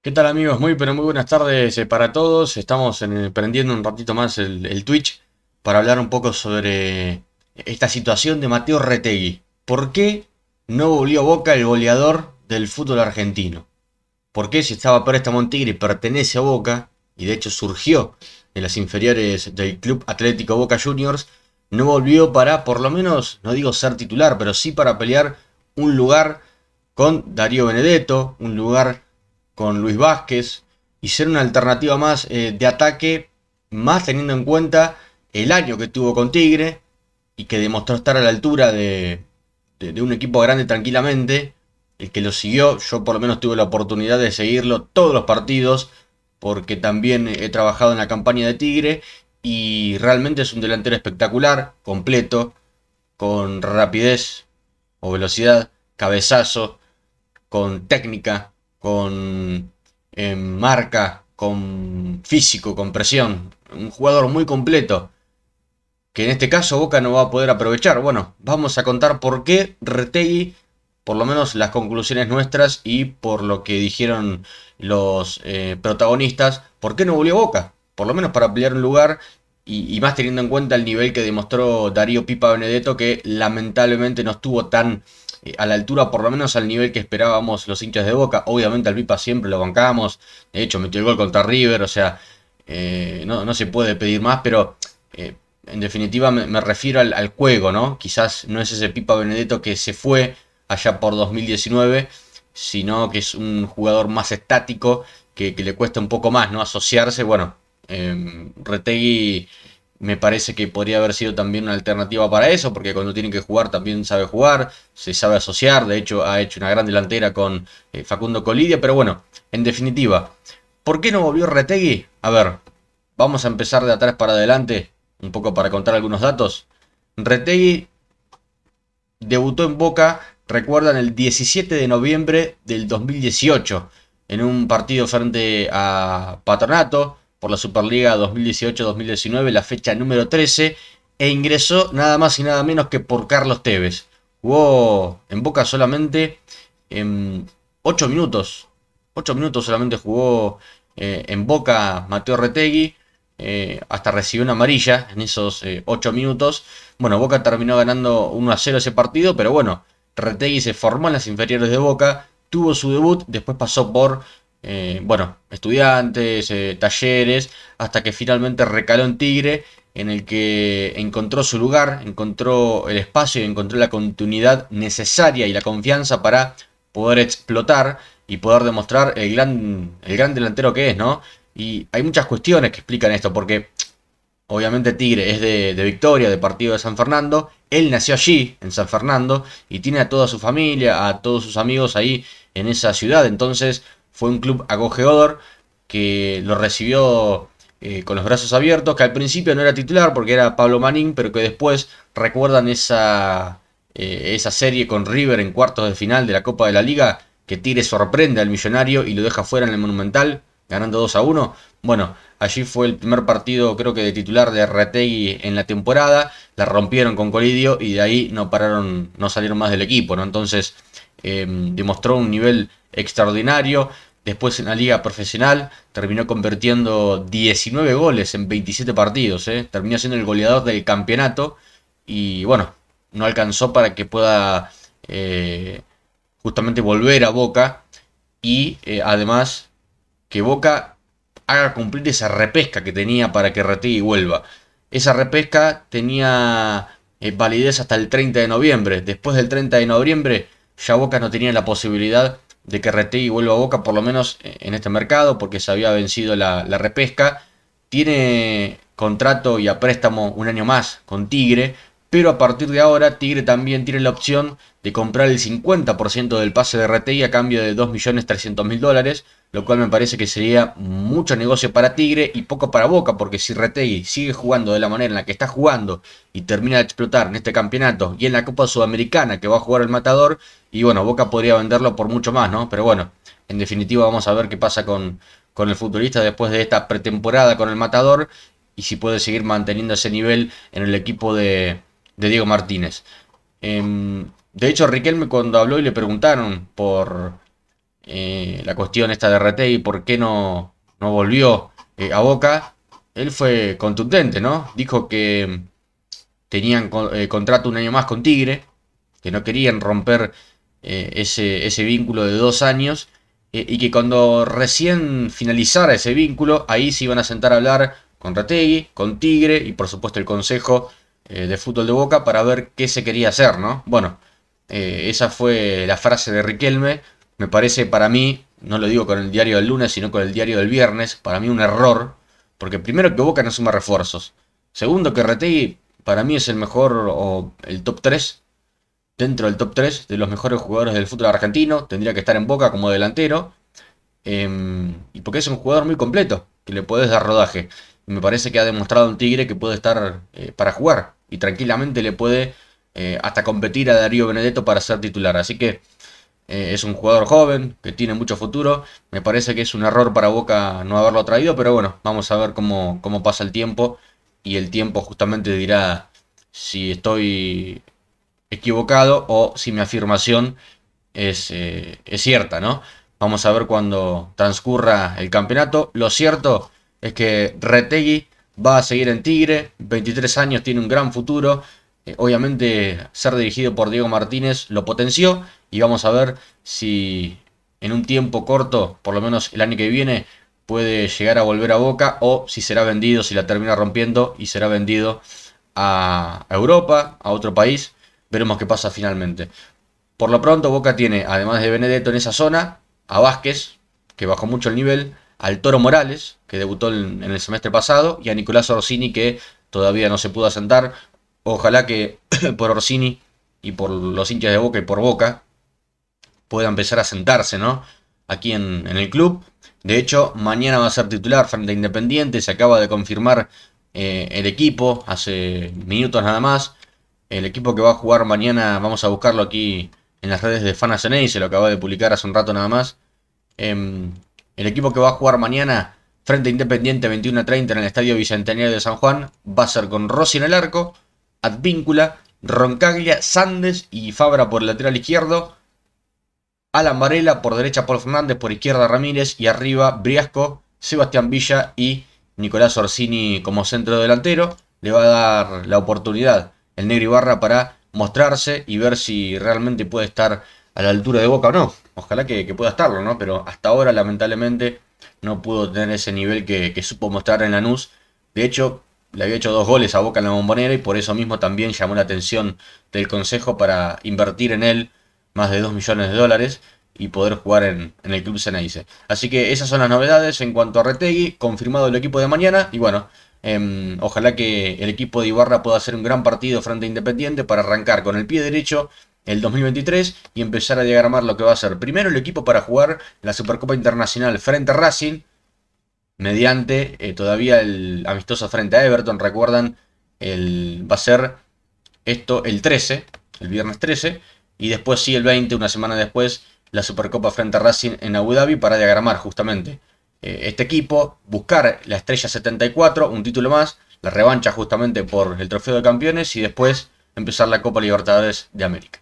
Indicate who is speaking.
Speaker 1: ¿Qué tal amigos? Muy pero muy buenas tardes eh, para todos. Estamos eh, prendiendo un ratito más el, Twitch para hablar un poco sobre esta situación de Mateo Retegui. ¿Por qué no volvió Boca el goleador del fútbol argentino? ¿Por qué si estaba préstamo en pertenece a Boca, y de hecho surgió en las inferiores del Club Atlético Boca Juniors, no volvió para, por lo menos, no digo ser titular, pero sí para pelear un lugar con Darío Benedetto, un lugar con Luis Vázquez y ser una alternativa más eh, de ataque, más teniendo en cuenta el año que tuvo con Tigre y que demostró estar a la altura de un equipo grande tranquilamente. El que lo siguió, yo por lo menos tuve la oportunidad de seguirlo todos los partidos porque también he trabajado en la campaña de Tigre y realmente es un delantero espectacular, completo, con rapidez o velocidad, cabezazo, con técnica, con marca, con físico, con presión. Un jugador muy completo. Que en este caso Boca no va a poder aprovechar. Bueno, vamos a contar por qué Retegui, por lo menos las conclusiones nuestras y por lo que dijeron los eh, protagonistas, por qué no volvió Boca. Por lo menos para pelear un lugar y más teniendo en cuenta el nivel que demostró Darío Pipa Benedetto, que lamentablemente no estuvo tan eh, a la altura, por lo menos al nivel que esperábamos los hinchas de Boca. Obviamente al Pipa siempre lo bancamos. De hecho, metió el gol contra River. O sea, eh, no, se puede pedir más, pero eh, en definitiva me, refiero al, juego, ¿no? Quizás no es ese Pipa Benedetto que se fue allá por 2019, sino que es un jugador más estático, que, que le cuesta un poco más, ¿no? Asociarse. Bueno, Retegui me parece que podría haber sido también una alternativa para eso, porque cuando tienen que jugar también sabe jugar, se sabe asociar, de hecho ha hecho una gran delantera con eh, Facundo Colidia, pero bueno, en definitiva, ¿por qué no volvió Retegui? A ver, vamos a empezar de atrás para adelante, un poco para contar algunos datos. Retegui debutó en Boca, recuerdan, el 17 de noviembre del 2018, en un partido frente a Patronato, por la Superliga 2018-2019, la fecha número 13, e ingresó nada más y nada menos que por Carlos Tevez. Jugó en Boca solamente en em, 8 minutos. 8 minutos solamente jugó eh, en Boca Mateo Retegui. Eh, hasta recibió una amarilla en esos 8 eh, minutos. Bueno, Boca terminó ganando 1 a 0 ese partido, pero bueno, Retegui se formó en las inferiores de Boca, tuvo su debut, después pasó por eh, bueno, estudiantes, eh, talleres, hasta que finalmente recaló en Tigre, en el que encontró su lugar, encontró el espacio y encontró la continuidad necesaria y la confianza para poder explotar y poder demostrar el gran, el gran delantero que es, ¿no? Y hay muchas cuestiones que explican esto, porque obviamente Tigre es de, de, Victoria, de partido de San Fernando. Él nació allí, en San Fernando, y tiene a toda su familia, a todos sus amigos ahí en esa ciudad. Entonces, fue un club acogedor que lo recibió eh, con los brazos abiertos, que al principio no era titular porque era Pablo Manín, pero que después recuerdan esa, eh, esa serie con River en cuartos de final de la Copa de la Liga, que tire sorprende al millonario y lo deja fuera en el Monumental, ganando 2 a 1. Bueno, allí fue el primer partido creo que de titular de Retegui en la temporada, la rompieron con Colidio y de ahí no pararon, no salieron más del equipo, ¿no? Entonces eh, demostró un nivel extraordinario, Después en la liga profesional terminó convirtiendo 19 goles en 27 partidos. ¿eh? Terminó siendo el goleador del campeonato y bueno, no alcanzó para que pueda eh, justamente volver a Boca y eh, además que Boca haga cumplir esa repesca que tenía para que Retegui vuelva. Esa repesca tenía validez hasta el 30 de noviembre. Después del 30 de noviembre ya Boca no tenía la posibilidad de que y vuelva a Boca, por lo menos e, en este mercado, porque se había vencido la, la repesca. Tiene contrato y a préstamo un año más con Tigre pero a partir de ahora Tigre también tiene la opción de comprar el 50% del pase de Retegui a cambio de 2.300.000 dólares, lo cual me parece que sería mucho negocio para Tigre y poco para Boca, porque si Retegui sigue jugando de la manera en la que está jugando y termina de explotar en este campeonato y en la Copa Sudamericana que va a jugar el Matador, y bueno, Boca podría venderlo por mucho más, ¿no? Pero bueno, en definitiva vamos a ver qué pasa con, con el futbolista después de esta pretemporada con el Matador y si puede seguir manteniendo ese nivel en el equipo de, de Diego Martínez. Em, de hecho, Riquelme cuando habló y le preguntaron por eh, la cuestión esta de Retegui... y por qué no, volvió eh, a Boca, él fue contundente, ¿no? Dijo que em, tenían eh, contrato un año más con Tigre, que no querían romper ese, ese, vínculo de dos años y que cuando recién finalizara ese vínculo, ahí se iban a sentar a hablar con Rategui, con Tigre y por supuesto el Consejo eh, de fútbol de boca para ver qué se quería hacer, ¿no? Bueno, eh, esa fue la frase de Riquelme. Me parece para mí, no lo digo con el diario del lunes, sino con el diario del viernes, para mí un error. Porque primero que Boca no suma refuerzos. Segundo que Retegui para mí es el mejor o el top 3. Dentro del top 3 de los mejores jugadores del fútbol argentino. Tendría que estar en Boca como delantero. Em, y porque es un jugador muy completo, que le puedes dar rodaje. Y me parece que ha demostrado un Tigre que puede estar eh, para jugar y tranquilamente le puede eh, hasta competir a Darío Benedetto para ser titular. Así que eh, es un jugador joven que tiene mucho futuro. Me parece que es un error para Boca no haberlo traído, pero bueno, vamos a ver cómo, pasa el tiempo y el tiempo justamente dirá si estoy equivocado o si mi afirmación es, eh, cierta, ¿no? Vamos a ver cuando transcurra el campeonato. Lo cierto es que Retegui va a seguir en Tigre, 23 años, tiene un gran futuro. Eh, obviamente ser dirigido por Diego Martínez lo potenció y vamos a ver si en un tiempo corto, por lo menos el año que viene, puede llegar a volver a Boca o si será vendido, si la termina rompiendo y será vendido a Europa, a otro país. Veremos qué pasa finalmente. Por lo pronto Boca tiene, además de Benedetto en esa zona, a Vázquez, que bajó mucho el nivel, al Toro Morales, que debutó en, el semestre pasado, y a Nicolás Orsini, que todavía no se pudo asentar. Ojalá que por Orsini y por los hinchas de Boca y por Boca pueda empezar a sentarse, ¿no? Aquí en, el club. De hecho, mañana va a ser titular frente a Independiente. Se acaba de confirmar eh, el equipo hace minutos nada más. El equipo que va a jugar mañana, vamos a buscarlo aquí en las redes de Fanacené se lo acaba de publicar hace un rato nada más. Em, el equipo que va a jugar mañana frente a Independiente 21 a 30 en el Estadio Bicentenario de San Juan va a ser con Rossi en el arco, Advíncula, Roncaglia, Sandes y Fabra por lateral izquierdo. Alan Varela por derecha Paul Fernández, por izquierda Ramírez y arriba Briasco, Sebastián Villa y Nicolás Orsini como centro delantero. Le va a dar la oportunidad el negro Ibarra para mostrarse y ver si realmente puede estar a la altura de Boca o no. Ojalá que, pueda estarlo, ¿no? Pero hasta ahora, lamentablemente, no pudo tener ese nivel que, supo mostrar en Lanús. De hecho, le había hecho dos goles a Boca en la bombonera y por eso mismo también llamó la atención del Consejo para invertir en él más de 2 millones de dólares y poder jugar en, el club Ceneice. Así que esas son las novedades en cuanto a Retegui, confirmado el equipo de mañana y bueno, em, ojalá que el equipo de Ibarra pueda hacer un gran partido frente a Independiente para arrancar con el pie derecho el 2023 y empezar a diagramar lo que va a ser primero el equipo para jugar la Supercopa Internacional frente a Racing, mediante eh, todavía el amistoso frente a Everton, recuerdan, el, va a ser esto el 13, el viernes 13, y después sí el 20, una semana después, la Supercopa frente a Racing en Abu Dhabi para diagramar justamente eh, este equipo, buscar la estrella 74, un título más, la revancha justamente por el trofeo de campeones y después empezar la Copa Libertadores de América.